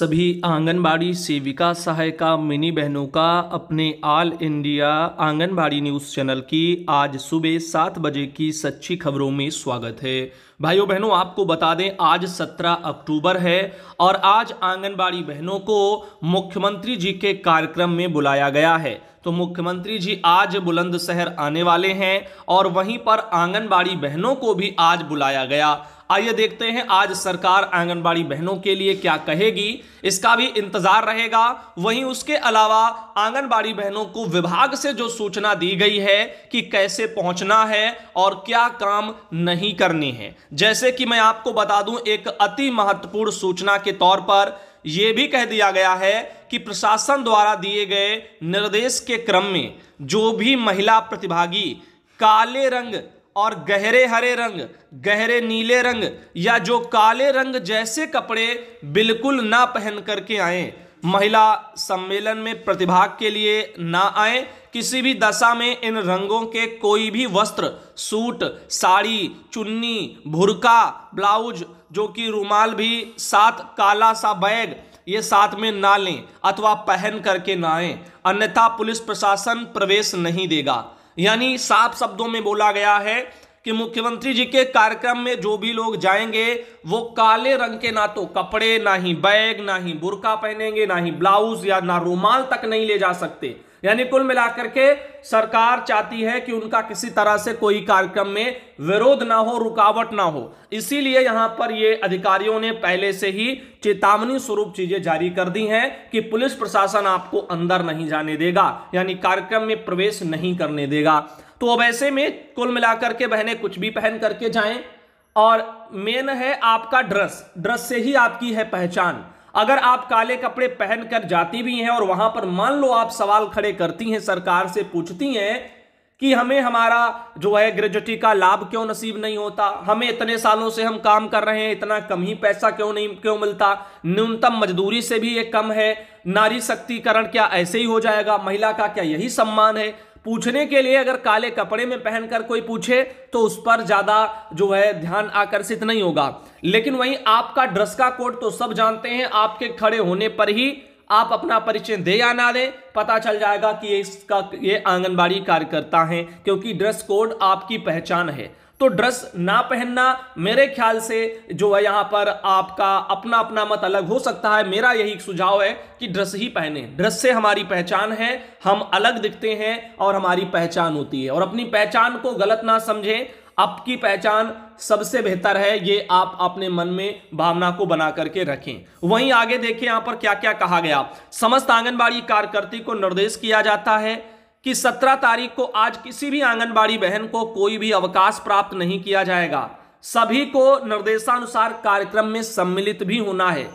सभी आंगनबाड़ी सेविका सहायिका मिनी बहनों का अपने all India Anganwadi news channel की आज सुबह सात बजे की सच्ची खबरों में स्वागत है भाइयों बहनों आपको बता दें आज 17 अक्टूबर है और आज आंगनबाड़ी बहनों को मुख्यमंत्री जी के कार्यक्रम में बुलाया गया है तो मुख्यमंत्री जी आज बुलंदशहर आने वाले हैं और वहीं पर आंगनबाड़ी बहनों को भी आज बुलाया गया आइए देखते हैं आज सरकार आंगनबाड़ी बहनों के लिए क्या कहेगी इसका भी इंतजार रहेगा वहीं उसके अलावा आंगनबाड़ी बहनों को विभाग से जो सूचना दी गई है कि कैसे पहुंचना है और क्या काम नहीं करने हैं जैसे कि मैं आपको बता दूं एक अति महत्वपूर्ण सूचना के तौर पर ये भी कह दिया गया है कि प्रशासन द्वारा दिए गए निर्देश के क्रम में जो भी महिला प्रतिभागी काले रंग और गहरे हरे रंग गहरे नीले रंग या जो काले रंग जैसे कपड़े बिल्कुल ना पहन करके आए महिला सम्मेलन में प्रतिभाग के लिए ना आए किसी भी दशा में इन रंगों के कोई भी वस्त्र सूट साड़ी चुन्नी भुरका ब्लाउज जो कि रुमाल भी साथ काला सा बैग ये साथ में ना लें अथवा पहन करके ना आए अन्यथा पुलिस प्रशासन प्रवेश नहीं देगा यानी साफ शब्दों में बोला गया है कि मुख्यमंत्री जी के कार्यक्रम में जो भी लोग जाएंगे वो काले रंग के ना तो कपड़े ना ही बैग ना ही बुरका पहनेंगे ना ही ब्लाउज या ना रूमाल तक नहीं ले जा सकते यानी कुल मिलाकर के सरकार चाहती है कि उनका किसी तरह से कोई कार्यक्रम में विरोध ना हो रुकावट ना हो इसीलिए यहां पर ये अधिकारियों ने पहले से ही चेतावनी स्वरूप चीजें जारी कर दी हैं कि पुलिस प्रशासन आपको अंदर नहीं जाने देगा यानी कार्यक्रम में प्रवेश नहीं करने देगा तो अब ऐसे में कुल मिलाकर के बहने कुछ भी पहन करके जाए और मेन है आपका ड्रेस ड्रेस से ही आपकी है पहचान अगर आप काले कपड़े पहनकर जाती भी हैं और वहां पर मान लो आप सवाल खड़े करती हैं सरकार से पूछती हैं कि हमें हमारा जो है ग्रेजुटी का लाभ क्यों नसीब नहीं होता हमें इतने सालों से हम काम कर रहे हैं इतना कम ही पैसा क्यों नहीं क्यों मिलता न्यूनतम मजदूरी से भी ये कम है नारी शक्तिकरण क्या ऐसे ही हो जाएगा महिला का क्या यही सम्मान है पूछने के लिए अगर काले कपड़े में पहनकर कोई पूछे तो उस पर ज़्यादा जो है ध्यान आकर्षित नहीं होगा लेकिन वहीं आपका ड्रेस का कोड तो सब जानते हैं आपके खड़े होने पर ही आप अपना परिचय दे या ना दें पता चल जाएगा कि इसका ये आंगनबाड़ी कार्यकर्ता हैं क्योंकि ड्रेस कोड आपकी पहचान है तो ड्रेस ना पहनना मेरे ख्याल से जो है यहां पर आपका अपना अपना मत अलग हो सकता है मेरा यही सुझाव है कि ड्रेस ही पहने ड्रेस से हमारी पहचान है हम अलग दिखते हैं और हमारी पहचान होती है और अपनी पहचान को गलत ना समझें आपकी पहचान सबसे बेहतर है ये आप अपने मन में भावना को बना करके रखें वहीं आगे देखें यहां पर क्या क्या कहा गया समस्त आंगनबाड़ी कार्यकर्ती को निर्देश किया जाता है कि 17 तारीख को आज किसी भी आंगनबाड़ी बहन को कोई भी अवकाश प्राप्त नहीं किया जाएगा सभी को निर्देशानुसार कार्यक्रम में सम्मिलित भी होना है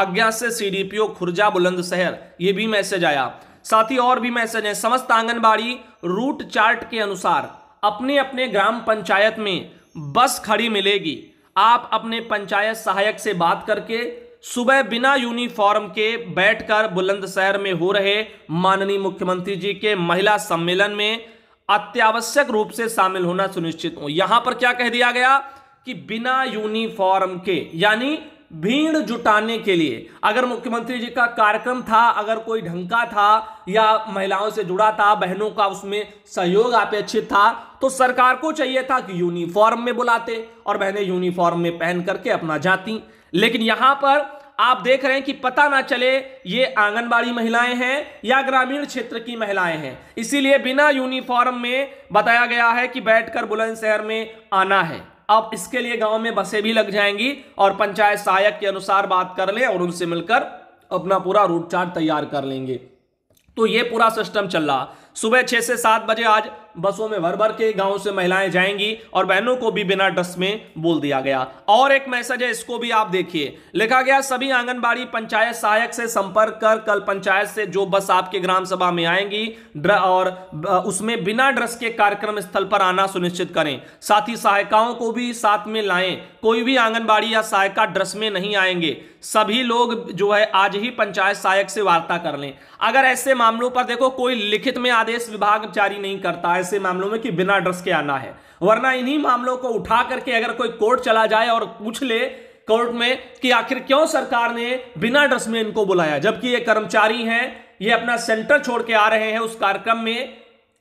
आज्ञा से सीडीपीओ खुर्जा बुलंदशहर ये भी मैसेज आया साथ ही और भी मैसेज है समस्त आंगनबाड़ी रूट चार्ट के अनुसार अपने अपने ग्राम पंचायत में बस खड़ी मिलेगी आप अपने पंचायत सहायक से बात करके सुबह बिना यूनिफॉर्म के बैठकर बुलंदशहर में हो रहे माननीय मुख्यमंत्री जी के महिला सम्मेलन में अत्यावश्यक रूप से शामिल होना सुनिश्चित हो यहां पर क्या कह दिया गया कि बिना यूनिफॉर्म के यानी भीड़ जुटाने के लिए अगर मुख्यमंत्री जी का कार्यक्रम था अगर कोई ढंका था या महिलाओं से जुड़ा था बहनों का उसमें सहयोग अपेक्षित था तो सरकार को चाहिए था कि यूनिफॉर्म में बुलाते और बहनें यूनिफॉर्म में पहन करके अपना जाती लेकिन यहां पर आप देख रहे हैं कि पता ना चले ये आंगनबाड़ी महिलाएं हैं या ग्रामीण क्षेत्र की महिलाएं हैं इसीलिए बिना यूनिफॉर्म में बताया गया है कि बैठकर बुलंदशहर में आना है अब इसके लिए गांव में बसें भी लग जाएंगी और पंचायत सहायक के अनुसार बात कर लें और उनसे मिलकर अपना पूरा रूट चार्ट तैयार कर लेंगे तो ये पूरा सिस्टम चल रहा सुबह छः से सात बजे आज बसों में भर भर के गांव से महिलाएं जाएंगी और बहनों को भी बिना ड्रेस में बोल दिया गया और एक मैसेज है इसको भी आप देखिए लिखा गया सभी आंगनबाड़ी पंचायत सहायक से संपर्क कर कल पंचायत से जो बस आपके ग्राम सभा में आएंगी और उसमें बिना ड्रेस के कार्यक्रम स्थल पर आना सुनिश्चित करें साथ ही सहायिकाओं को भी साथ में लाए कोई भी आंगनबाड़ी या सहायिका ड्रेस में नहीं आएंगे सभी लोग जो है आज ही पंचायत सहायक से वार्ता कर लें अगर ऐसे मामलों पर देखो कोई लिखित में आदेश विभाग जारी नहीं करता है ऐसे मामलों में कि बिना ड्रेस के आना है वरना इन्हीं मामलों को उठा करके अगर कोई कोर्ट चला जाए और पूछ ले कोर्ट में कि आखिर क्यों सरकार ने बिना ड्रेस में इनको बुलाया जबकि ये कर्मचारी हैं ये अपना सेंटर छोड़ के आ रहे हैं उस कार्यक्रम में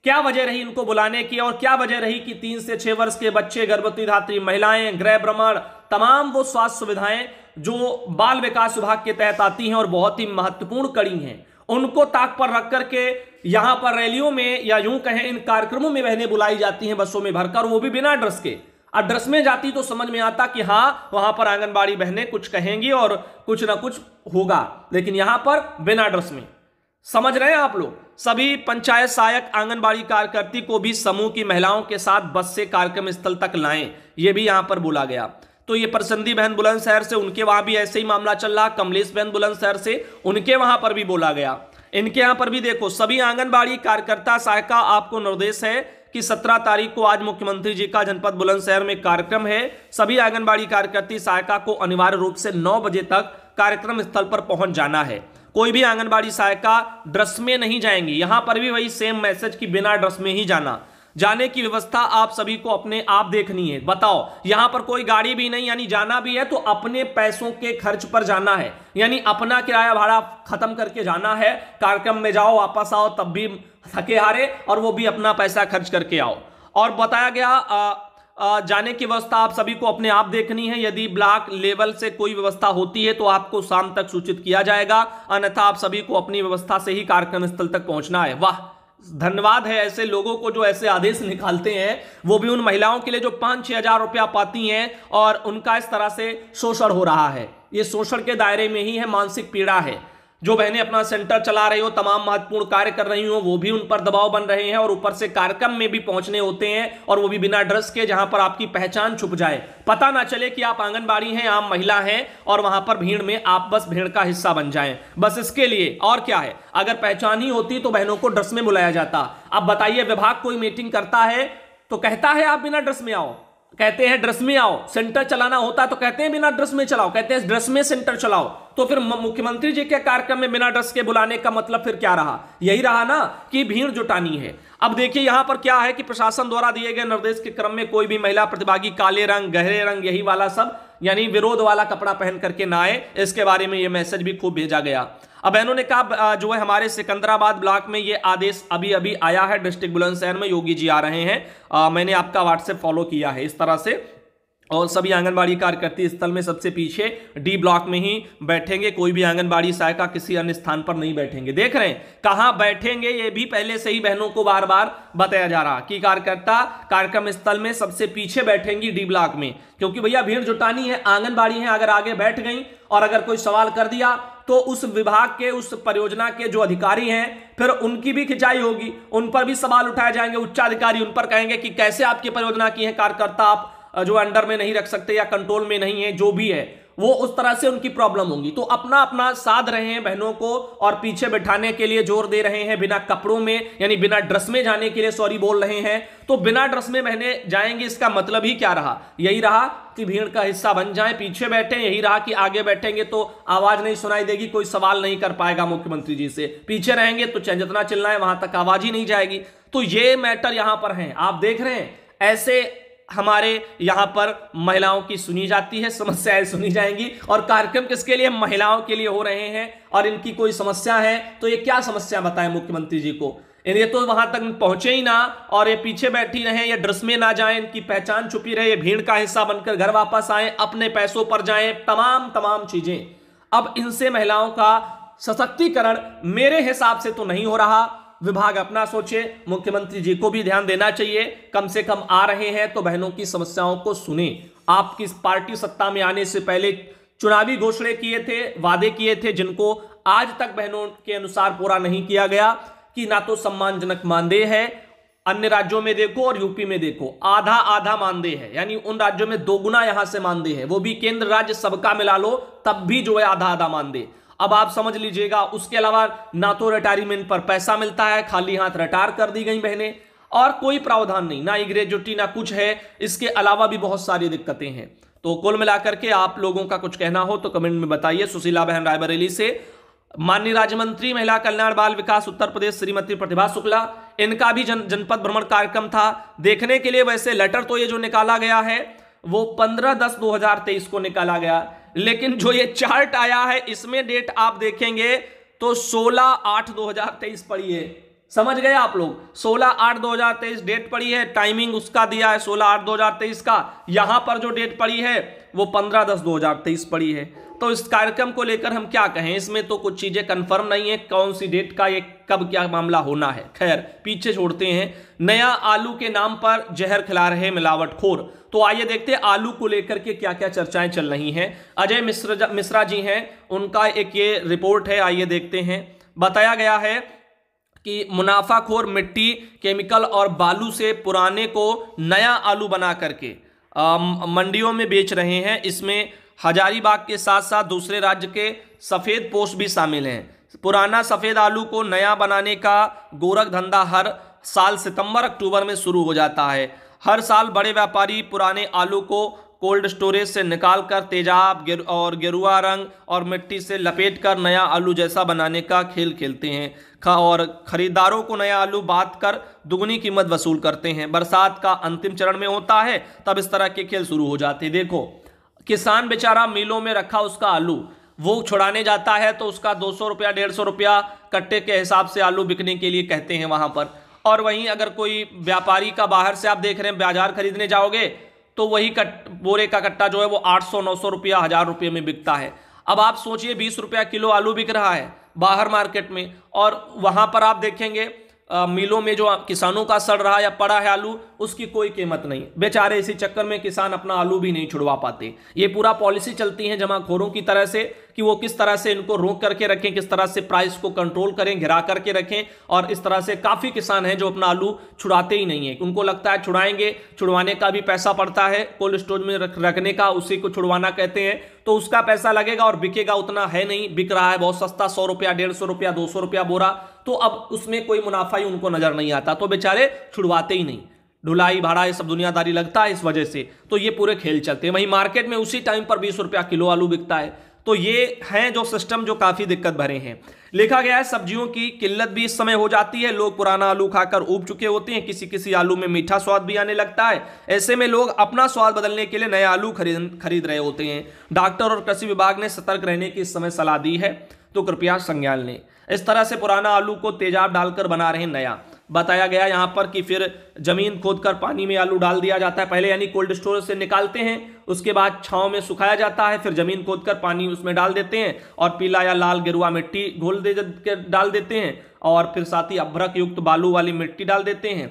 क्या वजह रही इनको बुलाने की और क्या वजह रही कि तीन से छह वर्ष के बच्चे गर्भवती धात्री महिलाएं गृह भ्रमण तमाम वो स्वास्थ्य सुविधाएं जो बाल विकास विभाग के तहत आती हैं और बहुत ही महत्वपूर्ण कड़ी हैं उनको ताक पर रख करके यहां पर रैलियों में या यूं कहें इन कार्यक्रमों में बहने बुलाई जाती हैं बसों में भरकर वो भी बिना ड्रेस के अब ड्रेस में जाती तो समझ में आता कि हाँ वहां पर आंगनबाड़ी बहने कुछ कहेंगी और कुछ ना कुछ होगा लेकिन यहां पर बिना ड्रेस में समझ रहे हैं आप लोग सभी पंचायत सहायक आंगनबाड़ी कार्यकर्ती को भी समूह की महिलाओं के साथ बस से कार्यक्रम स्थल तक लाएं यह भी यहां पर बोला गया तो ये परसंदी बहन बुलंदशहर से उनके वहां भी ऐसे ही मामला चल रहा कमलेश बहन बुलंदशहर से उनके वहां पर भी बोला गया इनके यहां पर भी देखो सभी आंगनबाड़ी कार्यकर्ता सहायिका आपको निर्देश है कि 17 तारीख को आज मुख्यमंत्री जी का जनपद बुलंदशहर में कार्यक्रम है सभी आंगनबाड़ी कार्यकर्ती सहायिका को अनिवार्य रूप से 9 बजे तक कार्यक्रम स्थल पर पहुंच जाना है कोई भी आंगनबाड़ी सहायिका ड्रेस में नहीं जाएंगी यहां पर भी वही सेम मैसेज कि बिना ड्रेस में ही जाना जाने की व्यवस्था आप सभी को अपने आप देखनी है बताओ यहां पर कोई गाड़ी भी नहीं यानी जाना भी है तो अपने पैसों के खर्च पर जाना है यानी अपना किराया भाड़ा खत्म करके जाना है कार्यक्रम में जाओ वापस आओ तब भी थके हारे और वो भी अपना पैसा खर्च करके आओ और बताया गया आ, जाने की व्यवस्था आप सभी को अपने आप देखनी है यदि ब्लॉक लेवल से कोई व्यवस्था होती है तो आपको शाम तक सूचित किया जाएगा अन्यथा आप सभी को अपनी व्यवस्था से ही कार्यक्रम स्थल तक पहुंचना है वाह धन्यवाद है ऐसे लोगों को जो ऐसे आदेश निकालते हैं वो भी उन महिलाओं के लिए जो पांच छह हज़ार रुपया पाती हैं और उनका इस तरह से शोषण हो रहा है ये शोषण के दायरे में ही है मानसिक पीड़ा है जो बहनें अपना सेंटर चला रही हो तमाम महत्वपूर्ण कार्य कर रही हो वो भी उन पर दबाव बन रहे हैं और ऊपर से कार्यक्रम में भी पहुंचने होते हैं और वो भी बिना ड्रेस के जहां पर आपकी पहचान छुप जाए पता ना चले कि आप आंगनबाड़ी हैं आम महिला हैं और वहां पर भीड़ में आप बस भीड़ का हिस्सा बन जाए बस इसके लिए और क्या है अगर पहचान ही होती तो बहनों को ड्रेस में बुलाया जाता अब बताइए विभाग कोई मीटिंग करता है तो कहता है आप बिना ड्रेस में आओ कहते हैं ड्रेस में आओ सेंटर चलाना होता तो कहते हैं बिना ड्रेस में चलाओ कहते हैं ड्रेस में सेंटर चलाओ तो फिर मुख्यमंत्री जी के कार्यक्रम में बिना ड्रेस के बुलाने का मतलब फिर क्या रहा यही रहा ना कि भीड़ जुटानी है अब देखिए यहां पर क्या है कि प्रशासन द्वारा दिए गए निर्देश के क्रम में कोई भी महिला प्रतिभागी काले रंग गहरे रंग यही वाला सब यानी विरोध वाला कपड़ा पहन करके ना आए इसके बारे में यह मैसेज भी खूब भेजा गया अब ने कहा जो है हमारे सिकंदराबाद ब्लॉक में ये आदेश अभी अभी आया है डिस्ट्रिक्ट बुलंदशहर में योगी जी आ रहे हैं आ, मैंने आपका व्हाट्सएप फॉलो किया है इस तरह से और सभी आंगनबाड़ी कार्यकर्ती स्थल में सबसे पीछे डी ब्लॉक में ही बैठेंगे कोई भी आंगनबाड़ी सहायता किसी अन्य स्थान पर नहीं बैठेंगे देख रहे हैं कहाँ बैठेंगे ये भी पहले से ही बहनों को बार बार बताया जा रहा कि कार्यकर्ता कार्यक्रम स्थल में सबसे पीछे बैठेंगी डी ब्लॉक में क्योंकि भैया भीड़ जुटानी है आंगनबाड़ी है अगर आगे बैठ गई और अगर कोई सवाल कर दिया तो उस विभाग के उस परियोजना के जो अधिकारी हैं फिर उनकी भी खिंचाई होगी उन पर भी सवाल उठाए जाएंगे उच्चाधिकारी उन पर कहेंगे कि कैसे आपकी परियोजना की है कार्यकर्ता आप जो अंडर में नहीं रख सकते या कंट्रोल में नहीं है जो भी है वो उस तरह से उनकी प्रॉब्लम होगी तो अपना अपना साध रहे हैं बहनों को और पीछे बैठाने के लिए जोर दे रहे हैं बिना कपड़ों में यानी बिना ड्रेस में जाने के लिए सॉरी बोल रहे हैं तो बिना ड्रेस में बहने जाएंगे इसका मतलब ही क्या रहा यही रहा कि भीड़ का हिस्सा बन जाए पीछे बैठे यही रहा कि आगे बैठेंगे तो आवाज नहीं सुनाई देगी कोई सवाल नहीं कर पाएगा मुख्यमंत्री जी से पीछे रहेंगे तो जितना चिल्लाए वहां तक आवाज ही नहीं जाएगी तो ये मैटर यहां पर है आप देख रहे हैं ऐसे हमारे यहाँ पर महिलाओं की सुनी जाती है समस्याएं सुनी जाएंगी और कार्यक्रम किसके लिए महिलाओं के लिए हो रहे हैं और इनकी कोई समस्या है तो ये क्या समस्या बताएं मुख्यमंत्री जी को ये तो वहां तक पहुंचे ही ना और ये पीछे बैठी रहे या ड्रेस में ना जाए इनकी पहचान छुपी रहे भीड़ का हिस्सा बनकर घर वापस आए अपने पैसों पर जाए तमाम तमाम चीजें अब इनसे महिलाओं का सशक्तिकरण मेरे हिसाब से तो नहीं हो रहा विभाग अपना सोचे मुख्यमंत्री जी को भी ध्यान देना चाहिए कम से कम आ रहे हैं तो बहनों की समस्याओं को सुने आप किस पार्टी सत्ता में आने से पहले चुनावी घोषणे किए थे वादे किए थे जिनको आज तक बहनों के अनुसार पूरा नहीं किया गया कि ना तो सम्मानजनक मानदेय है अन्य राज्यों में देखो और यूपी में देखो आधा आधा मानदेय है यानी उन राज्यों में दोगुना यहां से मानदेय है वो भी केंद्र राज्य सबका मिला लो तब भी जो है आधा आधा मानदेय अब आप समझ लीजिएगा उसके अलावा ना तो रिटायरमेंट पर पैसा मिलता है खाली हाथ रिटायर कर दी गई बहने और कोई प्रावधान नहीं ना ग्रेजुटी ना कुछ है इसके अलावा भी बहुत सारी दिक्कतें हैं तो कुल मिलाकर के आप लोगों का कुछ कहना हो तो कमेंट में बताइए सुशीला बहन रायबरेली से माननीय राज्य मंत्री महिला कल्याण बाल विकास उत्तर प्रदेश श्रीमती प्रतिभा शुक्ला इनका भी जन जनपद भ्रमण कार्यक्रम था देखने के लिए वैसे लेटर तो ये जो निकाला गया है वो पंद्रह दस दो हजार तेईस को निकाला गया लेकिन जो ये चार्ट आया है इसमें डेट आप देखेंगे तो सोलह आठ दो हजार तेईस पढ़िए समझ गए आप लोग 16 आठ 2023 डेट पड़ी है टाइमिंग उसका दिया है 16 आठ 2023 का यहां पर जो डेट पड़ी है वो 15 दस 2023 पड़ी है तो इस कार्यक्रम को लेकर हम क्या कहें इसमें तो कुछ चीजें कंफर्म नहीं है कौन सी डेट का ये कब क्या मामला होना है खैर पीछे छोड़ते हैं नया आलू के नाम पर जहर खिला रहे मिलावटखोर तो आइए देखते हैं आलू को लेकर के क्या क्या चर्चाएं चल रही हैं अजय मिश्रा मिश्रा जी हैं उनका एक ये रिपोर्ट है आइए देखते हैं बताया गया है कि मुनाफाखोर मिट्टी केमिकल और बालू से पुराने को नया आलू बना करके मंडियों में बेच रहे हैं इसमें हजारीबाग के साथ साथ दूसरे राज्य के सफ़ेद पोस्ट भी शामिल हैं पुराना सफ़ेद आलू को नया बनाने का गोरख धंधा हर साल सितंबर अक्टूबर में शुरू हो जाता है हर साल बड़े व्यापारी पुराने आलू को कोल्ड स्टोरेज से निकाल कर तेजाब गिर और गेरुआ रंग और मिट्टी से लपेट कर नया आलू जैसा बनाने का खेल खेलते हैं खा और ख़रीदारों को नया आलू बात कर दुगनी कीमत वसूल करते हैं बरसात का अंतिम चरण में होता है तब इस तरह के खेल शुरू हो जाते हैं देखो किसान बेचारा मिलों में रखा उसका आलू वो छुड़ाने जाता है तो उसका दो सौ रुपया डेढ़ सौ रुपया कट्टे के हिसाब से आलू बिकने के लिए कहते हैं वहाँ पर और वहीं अगर कोई व्यापारी का बाहर से आप देख रहे हैं बाजार खरीदने जाओगे तो वही कट बोरे का कट्टा जो है वो आठ सौ नौ सौ रुपया हज़ार रुपये में बिकता है अब आप सोचिए बीस रुपया किलो आलू बिक रहा है बाहर मार्केट में और वहाँ पर आप देखेंगे मिलों में जो किसानों का सड़ रहा या पड़ा है आलू उसकी कोई कीमत नहीं बेचारे इसी चक्कर में किसान अपना आलू भी नहीं छुड़वा पाते ये पूरा पॉलिसी चलती है जमाखोरों की तरह से कि वो किस तरह से इनको रोक करके रखें किस तरह से प्राइस को कंट्रोल करें घिरा करके रखें और इस तरह से काफ़ी किसान हैं जो अपना आलू छुड़ाते ही नहीं है उनको लगता है छुड़ाएंगे छुड़वाने का भी पैसा पड़ता है कोल्ड स्टोरेज में रख रखने का उसी को छुड़वाना कहते हैं तो उसका पैसा लगेगा और बिकेगा उतना है नहीं बिक रहा है बहुत सस्ता सौ रुपया डेढ़ सौ रुपया दो सौ रुपया बोरा तो अब उसमें कोई मुनाफा ही उनको नज़र नहीं आता तो बेचारे छुड़वाते ही नहीं ढुलाई भाड़ा ये सब दुनियादारी लगता है इस वजह से तो ये पूरे खेल चलते हैं वहीं मार्केट में उसी टाइम पर बीस रुपया किलो आलू बिकता है तो ये हैं जो सिस्टम जो काफ़ी दिक्कत भरे हैं लिखा गया है सब्जियों की किल्लत भी इस समय हो जाती है लोग पुराना आलू खाकर उब चुके होते हैं किसी किसी आलू में मीठा स्वाद भी आने लगता है ऐसे में लोग अपना स्वाद बदलने के लिए नए आलू खरीद खरीद रहे होते हैं डॉक्टर और कृषि विभाग ने सतर्क रहने की इस समय सलाह दी है तो कृपया संज्ञान लें इस तरह से पुराना आलू को तेजाब डालकर बना रहे हैं नया बताया गया यहाँ पर कि फिर जमीन खोदकर पानी में आलू डाल दिया जाता है पहले यानी कोल्ड स्टोरेज से निकालते हैं उसके बाद छाँव में सुखाया जाता है फिर जमीन खोदकर पानी उसमें डाल देते हैं और पीला या लाल गिरुआ मिट्टी घोल दे डाल देते हैं और फिर साथ ही अभ्रक युक्त बालू वाली मिट्टी डाल देते हैं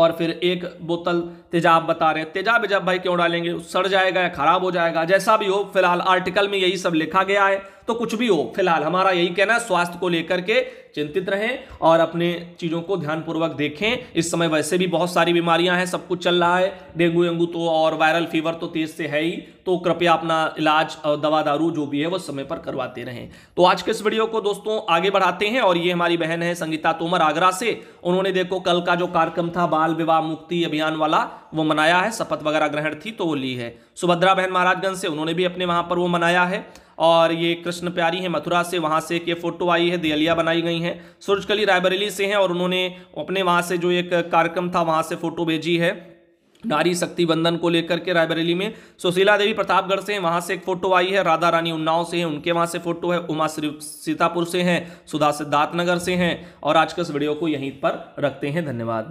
और फिर एक बोतल तेजाब बता रहे हैं तेजाब जब भाई क्यों डालेंगे सड़ जाएगा या खराब हो जाएगा जैसा भी हो फिलहाल आर्टिकल में यही सब लिखा गया है तो कुछ भी हो फिलहाल हमारा यही कहना है स्वास्थ्य को लेकर के चिंतित रहें और अपने चीज़ों को ध्यानपूर्वक देखें इस समय वैसे भी बहुत सारी बीमारियां हैं सब कुछ चल रहा है डेंगू वेंगू तो और वायरल फीवर तो तेज से है ही तो कृपया अपना इलाज दवा दारू जो भी है वो समय पर करवाते रहें तो आज के इस वीडियो को दोस्तों आगे बढ़ाते हैं और ये हमारी बहन है संगीता तोमर आगरा से उन्होंने देखो कल का जो कार्यक्रम था बाल विवाह मुक्ति अभियान वाला वो मनाया है शपथ वगैरह ग्रहण थी तो वो ली है सुभद्रा बहन महाराजगंज से उन्होंने भी अपने वहां पर वो मनाया है और ये कृष्ण प्यारी हैं मथुरा से वहाँ से के फोटो आई है दियलिया बनाई गई हैं सूरजकली रायबरेली से हैं और उन्होंने अपने वहाँ से जो एक कार्यक्रम था वहाँ से फ़ोटो भेजी है नारी शक्ति बंधन को लेकर के रायबरेली में सुशीला देवी प्रतापगढ़ से हैं वहाँ से एक फ़ोटो आई है राधा रानी उन्नाव से हैं उनके वहाँ से फ़ोटो है उमा श्री सीतापुर से हैं सुधा सिद्धार्थनगर से हैं और आज के इस वीडियो को यहीं पर रखते हैं धन्यवाद